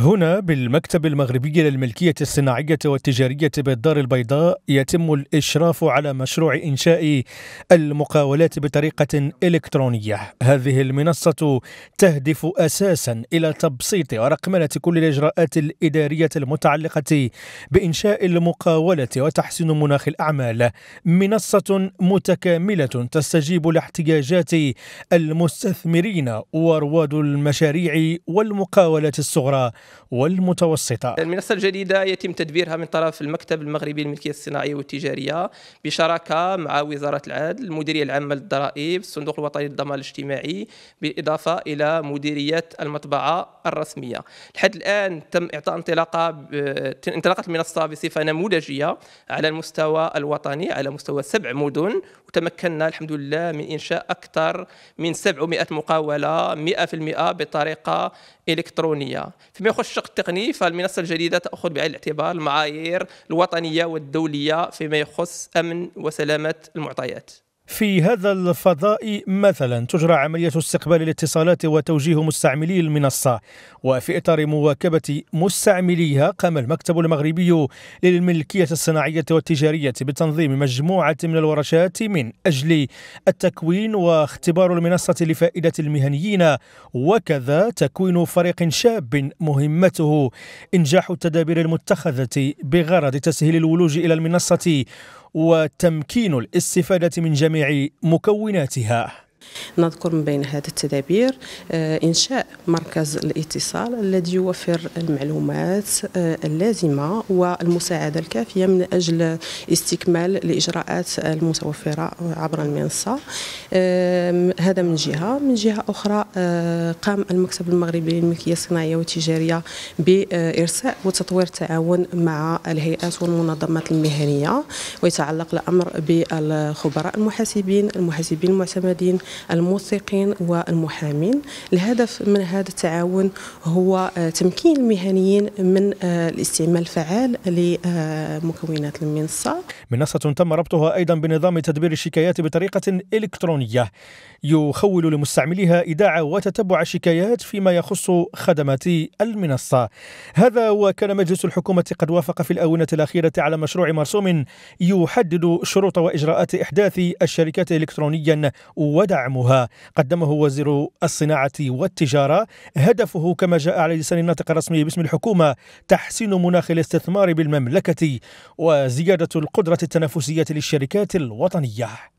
هنا بالمكتب المغربي للملكية الصناعية والتجارية بالدار البيضاء يتم الإشراف على مشروع إنشاء المقاولات بطريقة إلكترونية هذه المنصة تهدف أساسا إلى تبسيط ورقمنة كل الإجراءات الإدارية المتعلقة بإنشاء المقاولة وتحسين مناخ الأعمال منصة متكاملة تستجيب لاحتياجات المستثمرين ورواد المشاريع والمقاولات الصغرى والمتوسطة المنصة الجديدة يتم تدبيرها من طرف المكتب المغربي للملكية الصناعية والتجارية بشراكة مع وزارة العدل المديرية العامة للضرائب الصندوق الوطني للضمان الاجتماعي بالإضافة إلى مديرية المطبعة الرسمية لحد الآن تم إعطاء انطلاقة انطلاقة المنصة بصفة نموذجية على المستوى الوطني على مستوى سبع مدن وتمكنا الحمد لله من إنشاء أكثر من 700 مقاولة 100% بطريقة إلكترونية فيما يخص الشق التقني فالمنصة الجديدة تأخذ بعين الاعتبار المعايير الوطنية والدولية فيما يخص أمن وسلامة المعطيات في هذا الفضاء مثلا تجرى عملية استقبال الاتصالات وتوجيه مستعملي المنصة وفي إطار مواكبة مستعمليها قام المكتب المغربي للملكية الصناعية والتجارية بتنظيم مجموعة من الورشات من أجل التكوين واختبار المنصة لفائدة المهنيين وكذا تكوين فريق شاب مهمته إنجاح التدابير المتخذة بغرض تسهيل الولوج إلى المنصة وتمكين الاستفادة من جميع مكوناتها نذكر من بين هذه التدابير آه، إنشاء مركز الاتصال الذي يوفر المعلومات آه، اللازمة والمساعدة الكافية من أجل استكمال الإجراءات المتوفرة عبر المنصة آه، هذا من جهة من جهة أخرى قام المكتب المغربي للملكية الصناعية والتجارية بإرساء وتطوير التعاون مع الهيئات والمنظمات المهنية ويتعلق الأمر بالخبراء المحاسبين المحاسبين المعتمدين الموثقين والمحامين الهدف من هذا التعاون هو آه، تمكين المهنيين من آه، الاستعمال الفعال لمكونات المنصة منصة تم ربطها أيضا بنظام تدبير الشكايات بطريقة إلكترونية يخول لمستعمليها إداعة وتتبع الشكايات فيما يخص خدمات المنصة هذا وكان مجلس الحكومة قد وافق في الآونة الأخيرة على مشروع مرسوم يحدد شروط وإجراءات إحداث الشركات إلكترونيا ودعم دعمها قدمه وزير الصناعة والتجارة هدفه كما جاء على لسان الناطق الرسمي باسم الحكومة تحسين مناخ الاستثمار بالمملكة وزيادة القدرة التنافسية للشركات الوطنية